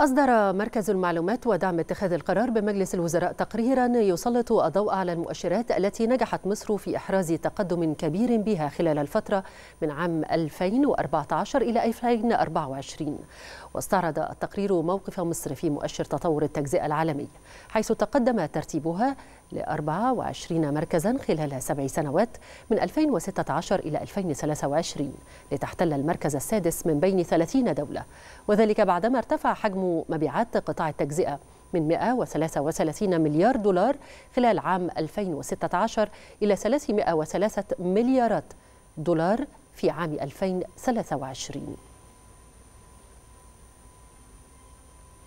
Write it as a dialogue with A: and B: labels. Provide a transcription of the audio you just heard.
A: أصدر مركز المعلومات ودعم اتخاذ القرار بمجلس الوزراء تقريرا يسلط الضوء على المؤشرات التي نجحت مصر في إحراز تقدم كبير بها خلال الفترة من عام 2014 إلى 2024 واستعرض التقرير موقف مصر في مؤشر تطور التجزئة العالمي حيث تقدم ترتيبها ل 24 مركزا خلال سبع سنوات من 2016 إلى 2023 لتحتل المركز السادس من بين 30 دولة وذلك بعدما ارتفع حجم مبيعات قطاع التجزئة من 133 مليار دولار خلال عام 2016 إلى 303 مليارات دولار في عام 2023